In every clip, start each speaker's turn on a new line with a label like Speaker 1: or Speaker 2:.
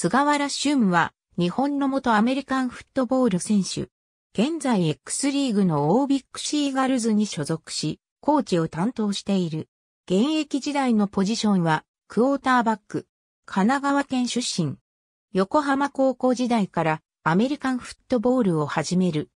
Speaker 1: 菅原俊は、日本の元アメリカンフットボール選手。現在 X リーグのオービックシーガルズに所属し、コーチを担当している。現役時代のポジションは、クォーターバック。神奈川県出身。横浜高校時代からアメリカンフットボールを始める。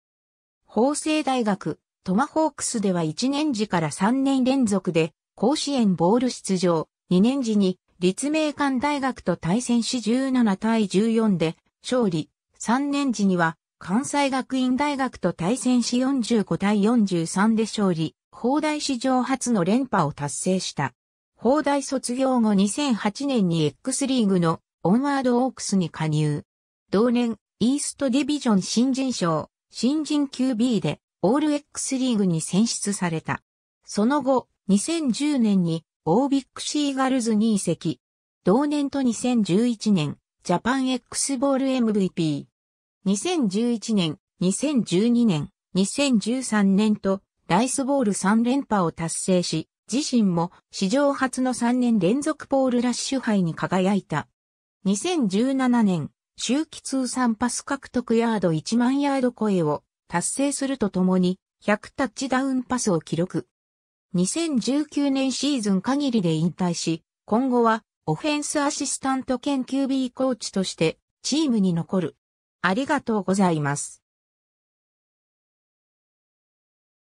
Speaker 1: 法政大学、トマホークスでは1年時から3年連続で甲子園ボール出場、2年時に立命館大学と対戦し17対14で勝利、3年時には関西学院大学と対戦し45対43で勝利、法大史上初の連覇を達成した。法大卒業後2008年に X リーグのオンワードオークスに加入。同年、イーストディビジョン新人賞、新人 QB でオール X リーグに選出された。その後、2010年にオービックシーガルズに移籍。同年と2011年、ジャパン X ボール MVP。2011年、2012年、2013年と、ライスボール3連覇を達成し、自身も史上初の3年連続ポールラッシュ杯に輝いた。2017年、周期通算パス獲得ヤード1万ヤード超えを達成するとともに、100タッチダウンパスを記録。2019年シーズン限りで引退し、今後はオフェンスアシスタント兼 QB コーチとしてチームに残る。ありがとうございます。